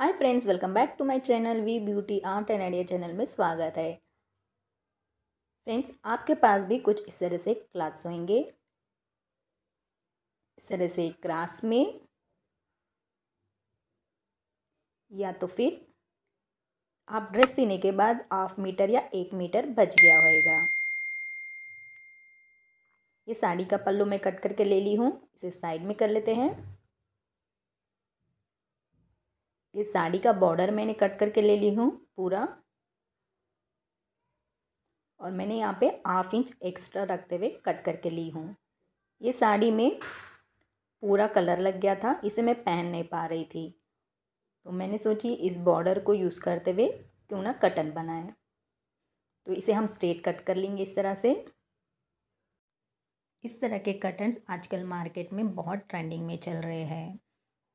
hi friends welcome back to my channel V beauty art and idea channel में स्वागत है friends आपके पास भी कुछ इस तरह से क्लास होंगे इस तरह से क्रास में या तो फिर आप ड्रेस सीने के बाद हाफ मीटर या एक मीटर बच गया होएगा ये साड़ी का पल्लू मैं कट करके ले ली हूँ इसे साइड में कर लेते हैं ये साड़ी का बॉर्डर मैंने कट करके ले ली हूँ पूरा और मैंने यहाँ पे हाफ इंच एक्स्ट्रा रखते हुए कट करके ली हूँ ये साड़ी में पूरा कलर लग गया था इसे मैं पहन नहीं पा रही थी तो मैंने सोची इस बॉर्डर को यूज़ करते हुए क्यों ना कटन बनाए तो इसे हम स्ट्रेट कट कर लेंगे इस तरह से इस तरह के कटन्स आजकल मार्केट में बहुत ट्रेंडिंग में चल रहे हैं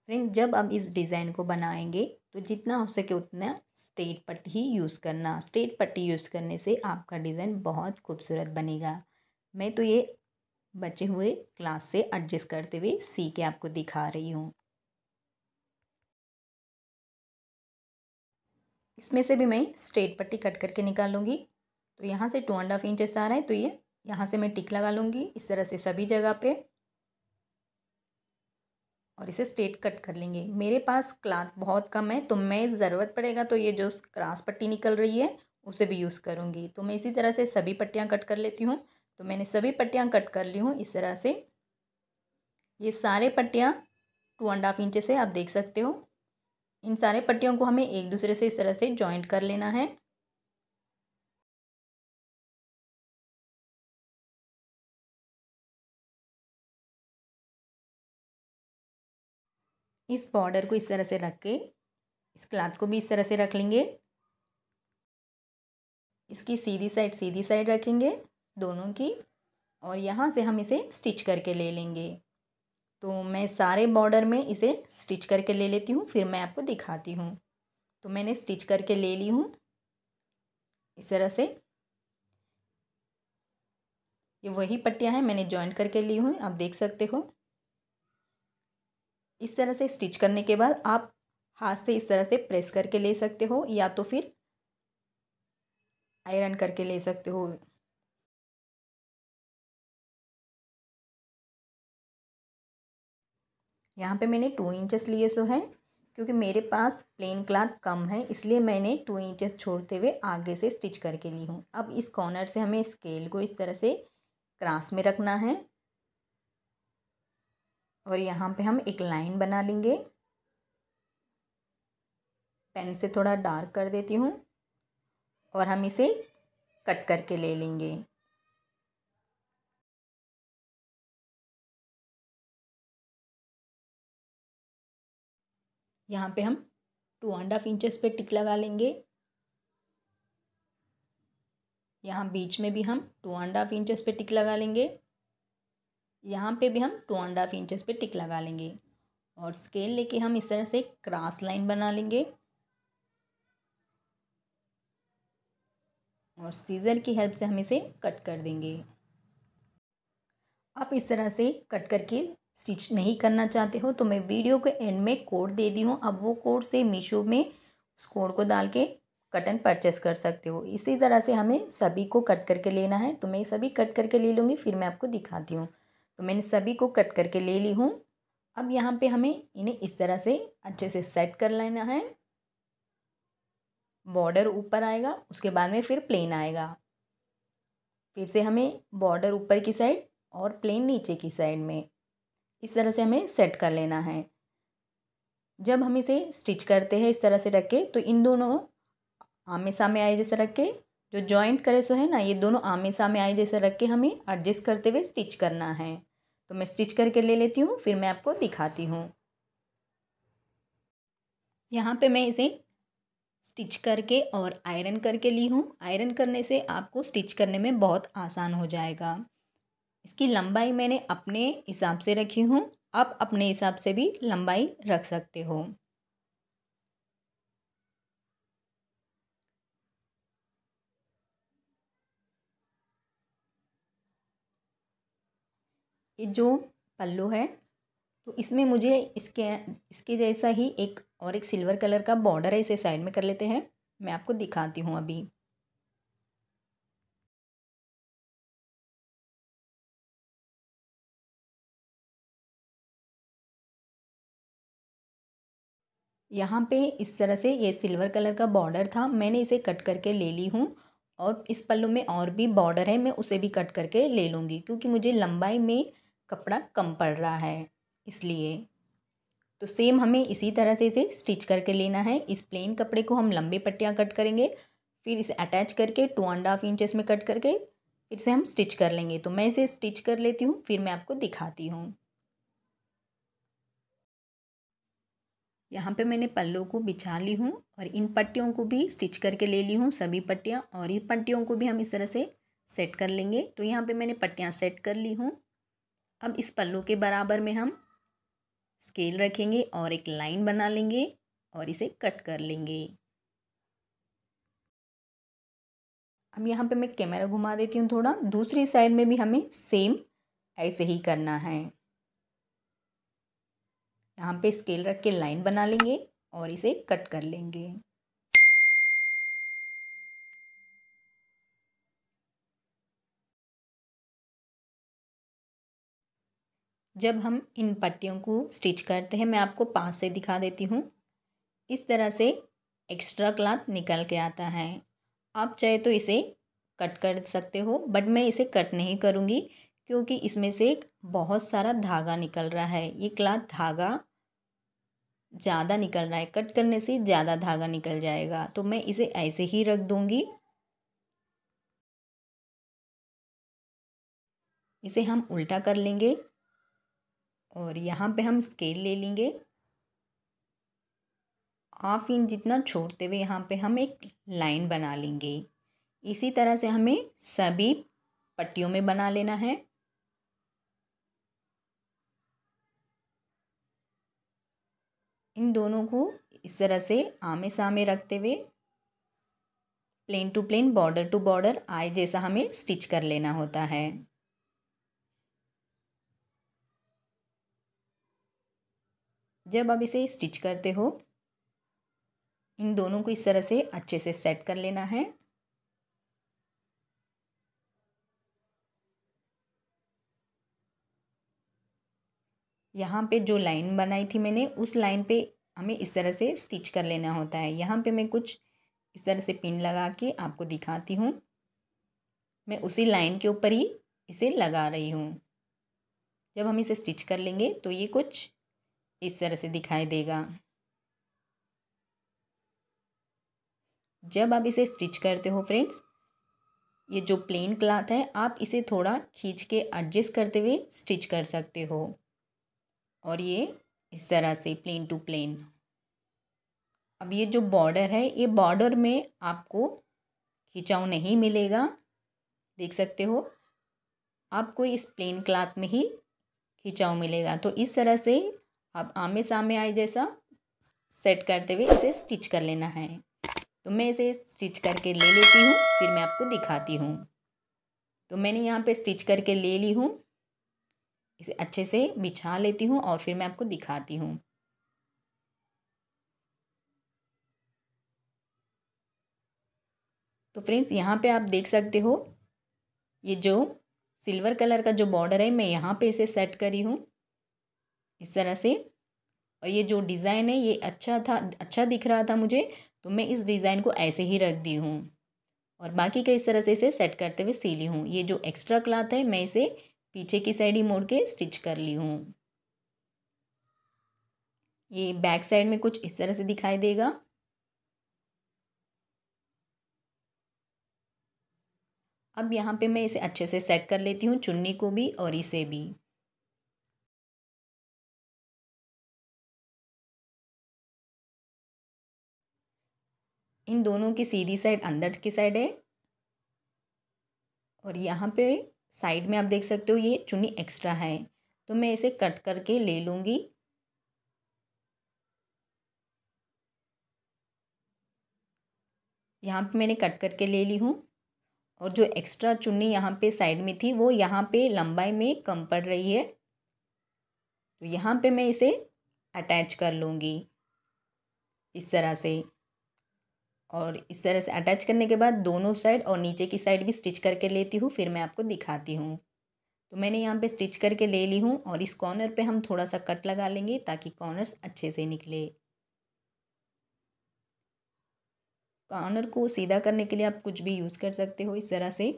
फ्रेंड जब हम इस डिज़ाइन को बनाएंगे तो जितना हो सके उतना स्ट्रेट पट्टी ही यूज़ करना स्ट्रेट पट्टी यूज़ करने से आपका डिज़ाइन बहुत खूबसूरत बनेगा मैं तो ये बचे हुए क्लास से एडजस्ट करते हुए सी के आपको दिखा रही हूँ इसमें से भी मैं स्ट्रेट पट्टी कट करके निकाल लूँगी तो यहाँ से टू एंड हाफ इंचेस आ रहा है तो ये यहाँ से मैं टिक लगा लूँगी इस तरह से सभी जगह पे और इसे स्ट्रेट कट कर लेंगे मेरे पास क्लाथ बहुत कम है तो मैं ज़रूरत पड़ेगा तो ये जो क्रास पट्टी निकल रही है उसे भी यूज़ करूँगी तो मैं इसी तरह से सभी पट्टियाँ कट कर लेती हूँ तो मैंने सभी पट्टियाँ कट कर ली हूँ इस तरह से ये सारे पट्टियाँ टू एंड हाफ इंच से आप देख सकते हो इन सारे पट्टियों को हमें एक दूसरे से इस तरह से जॉइंट कर लेना है इस बॉर्डर को इस तरह से रख के इस क्लाथ को भी इस तरह से रख लेंगे इसकी सीधी साइड सीधी साइड रखेंगे दोनों की और यहाँ से हम इसे स्टिच करके ले लेंगे तो मैं सारे बॉर्डर में इसे स्टिच करके ले लेती हूँ फिर मैं आपको दिखाती हूँ तो मैंने स्टिच करके ले ली हूँ इस तरह से ये वही पट्टियाँ हैं मैंने जॉइंट करके ली हूँ आप देख सकते हो इस तरह से स्टिच करने के बाद आप हाथ से इस तरह से प्रेस करके ले सकते हो या तो फिर आयरन करके ले सकते हो यहाँ पे मैंने टू इंचेस लिए सो है क्योंकि मेरे पास प्लेन क्लाथ कम है इसलिए मैंने टू इंचेस छोड़ते हुए आगे से स्टिच करके ली हूँ अब इस कॉर्नर से हमें स्केल को इस तरह से क्रास में रखना है और यहाँ पे हम एक लाइन बना लेंगे पेन से थोड़ा डार्क कर देती हूँ और हम इसे कट करके ले लेंगे यहाँ पे हम टू एंड हाफ इंचेस पे टिक लगा लेंगे यहाँ बीच में भी हम टू एंड हाफ इंचेस पे टिक लगा लेंगे यहाँ पे भी हम टू एंड हाफ इंचज़ पे टिक लगा लेंगे और स्केल लेके हम इस तरह से क्रॉस लाइन बना लेंगे और सीज़र की हेल्प से हम इसे कट कर देंगे आप इस तरह से कट करके स्टिच नहीं करना चाहते हो तो मैं वीडियो के एंड में कोड दे दी हूँ अब वो कोड से मीशो में उस कोड को डाल के कटन परचेस कर सकते हो इसी तरह से हमें सभी को कट करके लेना है तो मैं सभी कट करके ले लूँगी फिर मैं आपको दिखाती हूँ तो मैंने सभी को कट करके ले ली हूँ अब यहाँ पे हमें इन्हें इस तरह से अच्छे से सेट कर लेना है बॉर्डर ऊपर आएगा उसके बाद में फिर प्लेन आएगा फिर से हमें बॉर्डर ऊपर की साइड और प्लेन नीचे की साइड में इस तरह से हमें सेट कर लेना है जब हम इसे स्टिच करते हैं इस तरह से रख के तो इन दोनों आमे सामे आए जैसे रख के जो जॉइंट करे सो है ना ये दोनों आमे सामे आए जैसे रख के हमें एडजस्ट करते हुए स्टिच करना है तो मैं स्टिच करके ले लेती हूँ फिर मैं आपको दिखाती हूँ यहाँ पे मैं इसे स्टिच करके और आयरन करके ली हूँ आयरन करने से आपको स्टिच करने में बहुत आसान हो जाएगा इसकी लंबाई मैंने अपने हिसाब से रखी हूँ आप अपने हिसाब से भी लंबाई रख सकते हो ये जो पल्लो है तो इसमें मुझे इसके इसके जैसा ही एक और एक सिल्वर कलर का बॉर्डर है इसे साइड में कर लेते हैं मैं आपको दिखाती हूँ अभी यहाँ पे इस तरह से ये सिल्वर कलर का बॉर्डर था मैंने इसे कट करके ले ली हूँ और इस पल्लू में और भी बॉर्डर है मैं उसे भी कट करके ले लूँगी क्योंकि मुझे लंबाई में कपड़ा कम पड़ रहा है इसलिए तो सेम हमें इसी तरह से इसे स्टिच करके लेना है इस प्लेन कपड़े को हम लंबे पट्टियाँ कट करेंगे फिर इसे अटैच करके टू एंड हाफ इंचज़ में कट करके फिर से हम स्टिच कर लेंगे तो मैं इसे स्टिच कर लेती हूँ फिर मैं आपको दिखाती हूँ यहाँ पे मैंने पल्लों को बिछा ली हूँ और इन पट्टियों को भी स्टिच करके ले ली हूँ सभी पट्टियाँ और इन पट्टियों को भी हम इस तरह से सेट कर लेंगे तो यहाँ पे मैंने पट्टियाँ सेट कर ली हूँ अब इस पल्लू के बराबर में हम स्केल रखेंगे और एक लाइन बना लेंगे और इसे कट कर लेंगे अब यहाँ पे मैं कैमरा घुमा देती हूँ थोड़ा दूसरी साइड में भी हमें सेम ऐसे ही करना है यहाँ पे स्केल रख के लाइन बना लेंगे और इसे कट कर लेंगे जब हम इन पट्टियों को स्टिच करते हैं मैं आपको पास से दिखा देती हूँ इस तरह से एक्स्ट्रा क्लाथ निकल के आता है आप चाहे तो इसे कट कर सकते हो बट मैं इसे कट नहीं करूँगी क्योंकि इसमें से बहुत सारा धागा निकल रहा है ये क्लाथ धागा ज़्यादा निकल रहा है कट करने से ज़्यादा धागा निकल जाएगा तो मैं इसे ऐसे ही रख दूँगी इसे हम उल्टा कर लेंगे और यहाँ पे हम स्केल ले लेंगे हाफ इंच जितना छोड़ते हुए यहाँ पे हम एक लाइन बना लेंगे इसी तरह से हमें सभी पट्टियों में बना लेना है इन दोनों को इस तरह से आमे सामे रखते हुए plain to plain border to border आए जैसा हमें स्टिच कर लेना होता है जब आप इसे स्टिच करते हो इन दोनों को इस तरह से अच्छे से सेट कर लेना है यहाँ पे जो लाइन बनाई थी मैंने उस लाइन पे हमें इस तरह से स्टिच कर लेना होता है यहाँ पे मैं कुछ इस तरह से पिन लगा के आपको दिखाती हूँ मैं उसी लाइन के ऊपर ही इसे लगा रही हूँ जब हम इसे स्टिच कर लेंगे तो ये कुछ इस तरह से दिखाई देगा जब आप इसे स्टिच करते हो फ्रेंड्स ये जो प्लेन क्लाथ है आप इसे थोड़ा खींच के एडजस्ट करते हुए स्टिच कर सकते हो और ये इस तरह से प्लेन टू प्लेन अब ये जो बॉर्डर है ये बॉर्डर में आपको खिंचाव नहीं मिलेगा देख सकते हो आपको इस प्लेन क्लाथ में ही खिंचाव मिलेगा तो इस तरह से अब आमे सामे आए जैसा सेट करते हुए इसे स्टिच कर लेना है तो मैं इसे स्टिच करके ले लेती हूँ फिर मैं आपको दिखाती हूँ तो मैंने यहाँ पे स्टिच करके ले ली हूँ इसे अच्छे से बिछा लेती हूँ और फिर मैं आपको दिखाती हूँ तो फ्रेंड्स यहाँ पे आप देख सकते हो ये जो सिल्वर कलर का जो बॉर्डर है मैं यहाँ पे इसे सेट करी हूँ इस तरह से और ये जो डिज़ाइन है ये अच्छा था अच्छा दिख रहा था मुझे तो मैं इस डिज़ाइन को ऐसे ही रख दी हूँ और बाकी का इस तरह से इसे सेट करते हुए सी ली हूँ ये जो एक्स्ट्रा क्लाथ है मैं इसे पीछे की साइड ही मोड़ के स्टिच कर ली हूँ ये बैक साइड में कुछ इस तरह से दिखाई देगा अब यहाँ पे मैं इसे अच्छे से सेट कर लेती हूँ चुन्नी को भी और इसे भी इन दोनों की सीधी साइड अंदर की साइड है और यहाँ पे साइड में आप देख सकते हो ये चुन्नी एक्स्ट्रा है तो मैं इसे कट करके ले लूँगी यहाँ पे मैंने कट करके ले ली हूँ और जो एक्स्ट्रा चुन्नी यहाँ पे साइड में थी वो यहाँ पे लंबाई में कम पड़ रही है तो यहाँ पे मैं इसे अटैच कर लूँगी इस तरह से और इस तरह से अटैच करने के बाद दोनों साइड और नीचे की साइड भी स्टिच करके लेती हूँ फिर मैं आपको दिखाती हूँ तो मैंने यहाँ पे स्टिच करके ले ली हूँ और इस कॉर्नर पे हम थोड़ा सा कट लगा लेंगे ताकि कॉर्नर्स अच्छे से निकले कॉर्नर को सीधा करने के लिए आप कुछ भी यूज़ कर सकते हो इस तरह से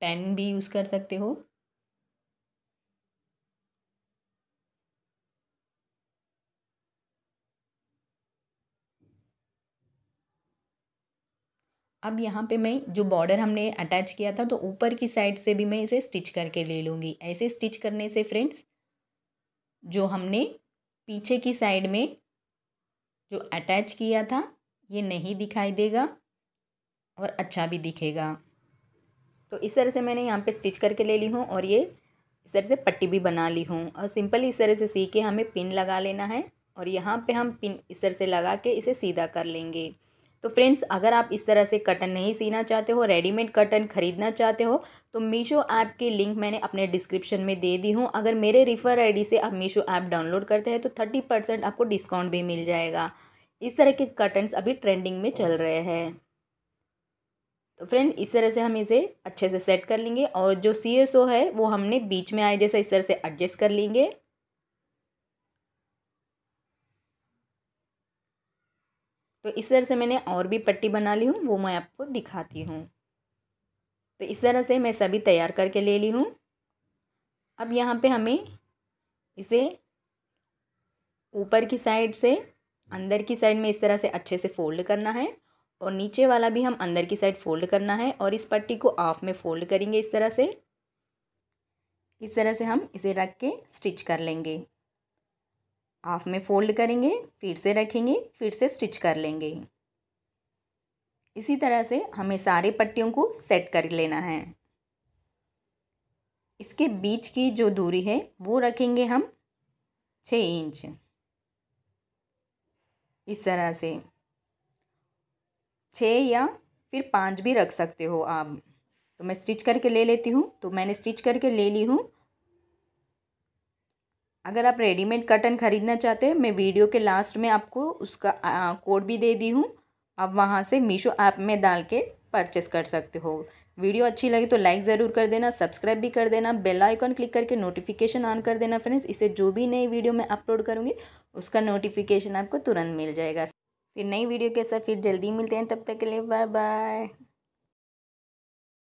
पेन भी यूज़ कर सकते हो अब यहाँ पे मैं जो बॉर्डर हमने अटैच किया था तो ऊपर की साइड से भी मैं इसे स्टिच करके ले लूँगी ऐसे स्टिच करने से फ्रेंड्स जो हमने पीछे की साइड में जो अटैच किया था ये नहीं दिखाई देगा और अच्छा भी दिखेगा तो इस तरह से मैंने यहाँ पे स्टिच करके ले ली हूँ और ये इस तरह से पट्टी भी बना ली हूँ और सिंपल इस तरह से सी के हमें पिन लगा लेना है और यहाँ पे हम पिन इस तरह से लगा के इसे सीधा कर लेंगे तो फ्रेंड्स अगर आप इस तरह से कटन नहीं सीना चाहते हो रेडीमेड कटन खरीदना चाहते हो तो मीशो ऐप की लिंक मैंने अपने डिस्क्रिप्शन में दे दी हूँ अगर मेरे रिफ़र आईडी से आप मीशो ऐप डाउनलोड करते हैं तो थर्टी परसेंट आपको डिस्काउंट भी मिल जाएगा इस तरह के कटन्स अभी ट्रेंडिंग में चल रहे हैं तो फ्रेंड्स इस तरह से हम इसे अच्छे से सेट कर लेंगे और जो सी है वो हमने बीच में आए जैसा इस तरह से एडजस्ट कर लेंगे तो इस तरह से मैंने और भी पट्टी बना ली हूँ वो मैं आपको दिखाती हूँ तो इस तरह से मैं सभी तैयार करके ले ली हूँ अब यहाँ पे हमें इसे ऊपर की साइड से अंदर की साइड में इस तरह से अच्छे से फोल्ड करना है और नीचे वाला भी हम अंदर की साइड फोल्ड करना है और इस पट्टी को हाफ में फोल्ड करेंगे इस तरह से इस तरह से हम इसे रख के स्टिच कर लेंगे हाफ में फोल्ड करेंगे फिर से रखेंगे फिर से स्टिच कर लेंगे इसी तरह से हमें सारे पट्टियों को सेट कर लेना है इसके बीच की जो दूरी है वो रखेंगे हम छः इंच इस तरह से छः या फिर पाँच भी रख सकते हो आप तो मैं स्टिच करके ले लेती हूँ तो मैंने स्टिच करके ले ली हूँ अगर आप रेडीमेड कटन ख़रीदना चाहते हैं मैं वीडियो के लास्ट में आपको उसका कोड भी दे दी हूँ आप वहाँ से मीशो ऐप में डाल के परचेस कर सकते हो वीडियो अच्छी लगे तो लाइक ज़रूर कर देना सब्सक्राइब भी कर देना बेल आइकॉन क्लिक करके नोटिफिकेशन ऑन कर देना फ्रेंड्स इसे जो भी नई वीडियो मैं अपलोड करूँगी उसका नोटिफिकेशन आपको तुरंत मिल जाएगा फिर नई वीडियो के साथ फिर जल्दी मिलते हैं तब तक के लिए बाय बाय